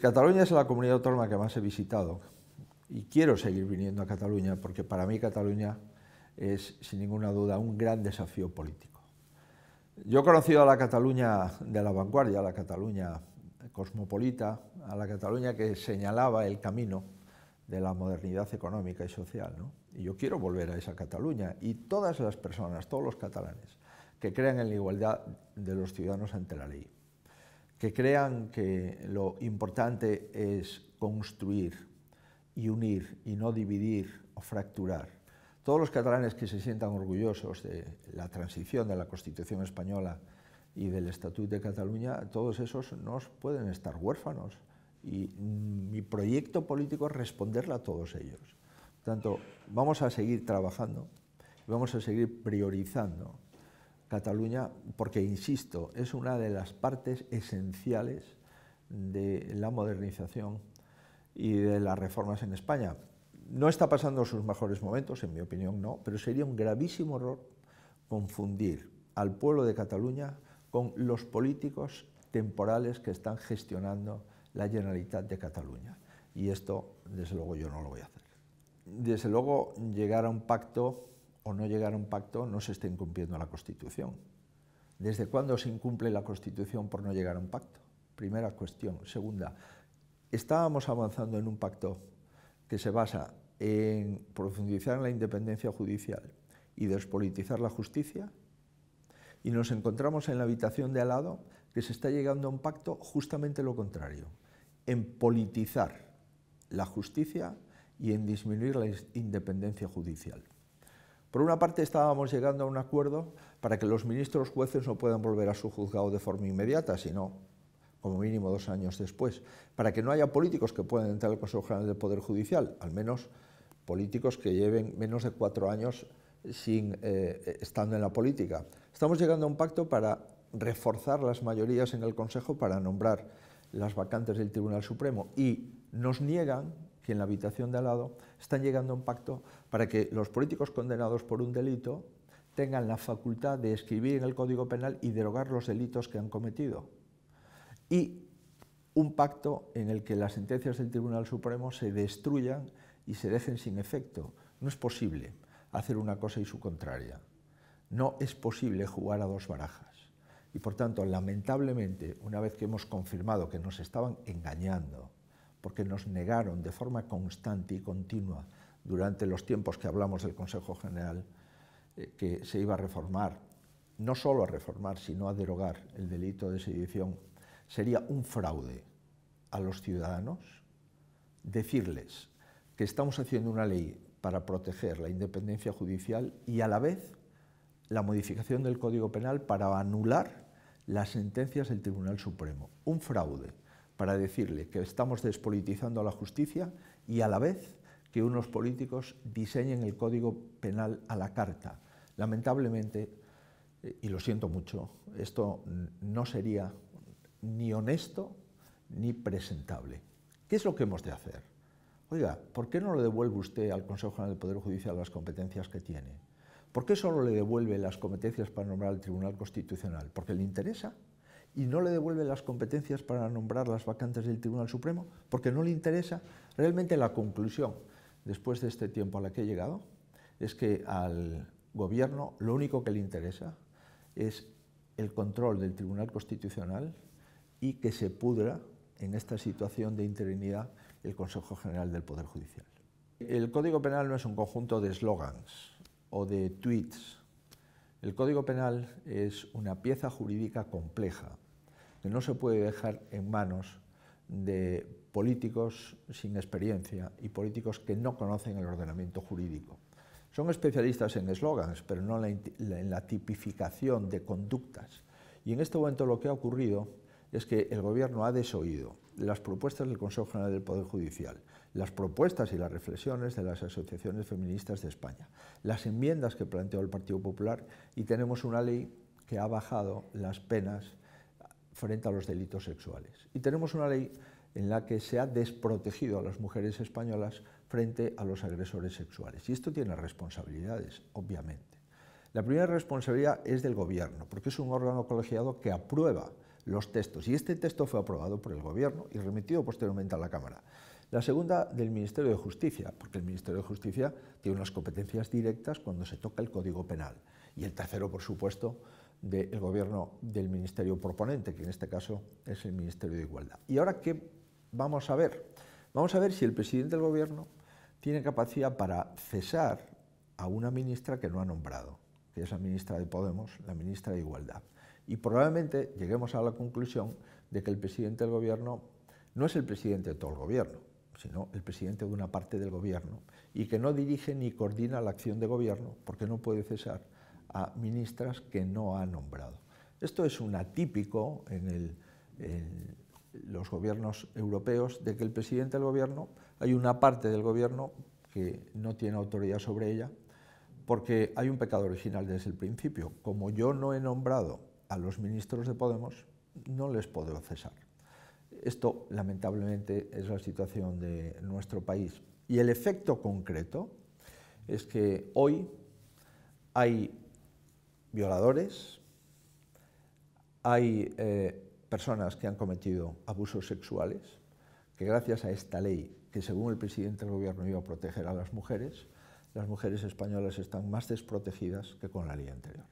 Cataluña es la comunidad autónoma que más he visitado y quiero seguir viniendo a Cataluña porque para mí Cataluña es sin ninguna duda un gran desafío político. Yo he conocido a la Cataluña de la vanguardia, a la Cataluña cosmopolita, a la Cataluña que señalaba el camino de la modernidad económica y social. Y yo quiero volver a esa Cataluña y todas las personas, todos los catalanes, que crean en la igualdad de los ciudadanos ante la ley, que crean que lo importante es construir y unir y no dividir o fracturar. Todos los catalanes que se sientan orgullosos de la transición de la Constitución española y del Estatuto de Cataluña, todos esos no pueden estar huérfanos y mi proyecto político es responderla a todos ellos. Por tanto, vamos a seguir trabajando, vamos a seguir priorizando Cataluña, porque, insisto, es una de las partes esenciales de la modernización y de las reformas en España. No está pasando sus mejores momentos, en mi opinión no, pero sería un gravísimo error confundir al pueblo de Cataluña con los políticos temporales que están gestionando la Generalitat de Cataluña. Y esto, desde luego, yo no lo voy a hacer. Desde luego, llegar a un pacto o no llegar a un pacto no se está incumpliendo la Constitución. ¿Desde cuándo se incumple la Constitución por no llegar a un pacto? Primera cuestión. Segunda, estábamos avanzando en un pacto que se basa en profundizar en la independencia judicial y despolitizar la justicia, y nos encontramos en la habitación de al lado que se está llegando a un pacto justamente lo contrario en politizar la justicia y en disminuir la independencia judicial. Por una parte estábamos llegando a un acuerdo para que los ministros jueces no puedan volver a su juzgado de forma inmediata, sino como mínimo dos años después, para que no haya políticos que puedan entrar al Consejo General del Poder Judicial, al menos políticos que lleven menos de cuatro años sin, eh, eh, estando en la política. Estamos llegando a un pacto para reforzar las mayorías en el Consejo para nombrar las vacantes del Tribunal Supremo y nos niegan que en la habitación de al lado están llegando a un pacto para que los políticos condenados por un delito tengan la facultad de escribir en el Código Penal y derogar los delitos que han cometido. Y un pacto en el que las sentencias del Tribunal Supremo se destruyan y se dejen sin efecto. No es posible hacer una cosa y su contraria. No es posible jugar a dos barajas. Y por tanto, lamentablemente, una vez que hemos confirmado que nos estaban engañando, porque nos negaron de forma constante y continua durante los tiempos que hablamos del Consejo General eh, que se iba a reformar, no solo a reformar, sino a derogar el delito de sedición, sería un fraude a los ciudadanos decirles que estamos haciendo una ley para proteger la independencia judicial y a la vez la modificación del Código Penal para anular las sentencias del Tribunal Supremo. Un fraude para decirle que estamos despolitizando a la justicia y a la vez que unos políticos diseñen el Código Penal a la carta. Lamentablemente, eh, y lo siento mucho, esto no sería ni honesto ni presentable. ¿Qué es lo que hemos de hacer? Oiga, ¿por qué no lo devuelve usted al Consejo General del Poder Judicial las competencias que tiene? ¿Por qué solo le devuelve las competencias para nombrar al Tribunal Constitucional? ¿Porque le interesa? ¿Y no le devuelve las competencias para nombrar las vacantes del Tribunal Supremo? ¿Porque no le interesa? Realmente la conclusión, después de este tiempo a la que he llegado, es que al gobierno lo único que le interesa es el control del Tribunal Constitucional y que se pudra en esta situación de interinidad el Consejo General del Poder Judicial. El Código Penal no es un conjunto de eslogans, o de tweets. El Código Penal es una pieza jurídica compleja que no se puede dejar en manos de políticos sin experiencia y políticos que no conocen el ordenamiento jurídico. Son especialistas en eslogans, pero no en la tipificación de conductas. Y en este momento lo que ha ocurrido es que el Gobierno ha desoído las propuestas del Consejo General del Poder Judicial las propuestas y las reflexiones de las asociaciones feministas de España, las enmiendas que planteó el Partido Popular y tenemos una ley que ha bajado las penas frente a los delitos sexuales. Y tenemos una ley en la que se ha desprotegido a las mujeres españolas frente a los agresores sexuales. Y esto tiene responsabilidades, obviamente. La primera responsabilidad es del Gobierno, porque es un órgano colegiado que aprueba los textos. Y este texto fue aprobado por el Gobierno y remitido posteriormente a la Cámara. La segunda, del Ministerio de Justicia, porque el Ministerio de Justicia tiene unas competencias directas cuando se toca el Código Penal. Y el tercero, por supuesto, del gobierno del Ministerio proponente, que en este caso es el Ministerio de Igualdad. ¿Y ahora qué vamos a ver? Vamos a ver si el presidente del gobierno tiene capacidad para cesar a una ministra que no ha nombrado, que es la ministra de Podemos, la ministra de Igualdad. Y probablemente lleguemos a la conclusión de que el presidente del gobierno no es el presidente de todo el gobierno, sino el presidente de una parte del gobierno, y que no dirige ni coordina la acción de gobierno, porque no puede cesar a ministras que no ha nombrado. Esto es un atípico en, los gobiernos europeos de que el presidente del gobierno, hay una parte del gobierno que no tiene autoridad sobre ella, porque hay un pecado original desde el principio. Como yo no he nombrado a los ministros de Podemos, no les puedo cesar. Esto, lamentablemente, es la situación de nuestro país. Y el efecto concreto es que hoy hay violadores, hay eh, personas que han cometido abusos sexuales, que gracias a esta ley, que según el presidente del gobierno iba a proteger a las mujeres, las mujeres españolas están más desprotegidas que con la ley anterior.